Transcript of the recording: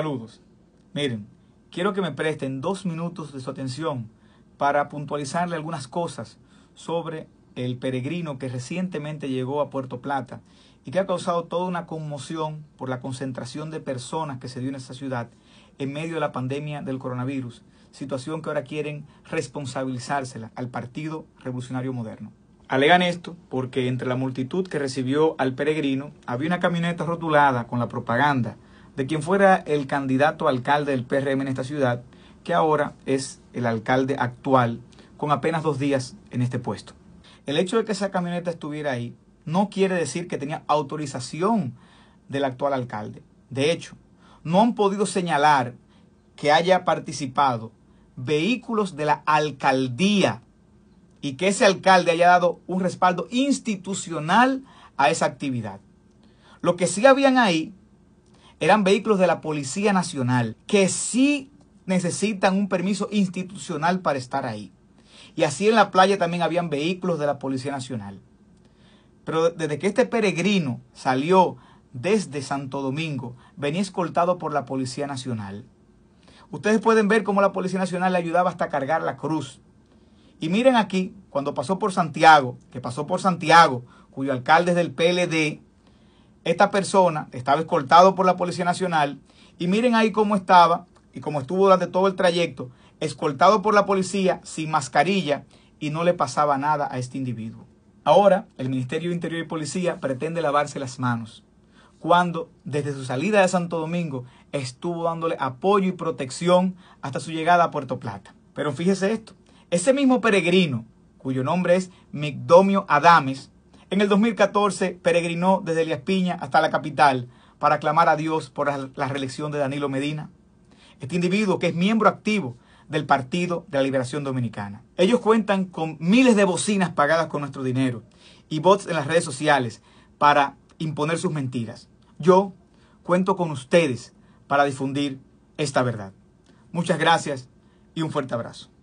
Saludos. Miren, quiero que me presten dos minutos de su atención para puntualizarle algunas cosas sobre el peregrino que recientemente llegó a Puerto Plata y que ha causado toda una conmoción por la concentración de personas que se dio en esta ciudad en medio de la pandemia del coronavirus, situación que ahora quieren responsabilizársela al Partido Revolucionario Moderno. Alegan esto porque entre la multitud que recibió al peregrino había una camioneta rotulada con la propaganda de quien fuera el candidato alcalde del PRM en esta ciudad, que ahora es el alcalde actual, con apenas dos días en este puesto. El hecho de que esa camioneta estuviera ahí no quiere decir que tenía autorización del actual alcalde. De hecho, no han podido señalar que haya participado vehículos de la alcaldía y que ese alcalde haya dado un respaldo institucional a esa actividad. Lo que sí habían ahí eran vehículos de la Policía Nacional que sí necesitan un permiso institucional para estar ahí. Y así en la playa también habían vehículos de la Policía Nacional. Pero desde que este peregrino salió desde Santo Domingo, venía escoltado por la Policía Nacional. Ustedes pueden ver cómo la Policía Nacional le ayudaba hasta cargar la cruz. Y miren aquí, cuando pasó por Santiago, que pasó por Santiago, cuyo alcalde es del PLD, esta persona estaba escoltado por la Policía Nacional y miren ahí cómo estaba y cómo estuvo durante todo el trayecto, escoltado por la policía sin mascarilla y no le pasaba nada a este individuo. Ahora el Ministerio de Interior y Policía pretende lavarse las manos cuando desde su salida de Santo Domingo estuvo dándole apoyo y protección hasta su llegada a Puerto Plata. Pero fíjese esto, ese mismo peregrino, cuyo nombre es Migdomio Adames, en el 2014 peregrinó desde Elías Piña hasta la capital para clamar a Dios por la reelección de Danilo Medina. Este individuo que es miembro activo del Partido de la Liberación Dominicana. Ellos cuentan con miles de bocinas pagadas con nuestro dinero y bots en las redes sociales para imponer sus mentiras. Yo cuento con ustedes para difundir esta verdad. Muchas gracias y un fuerte abrazo.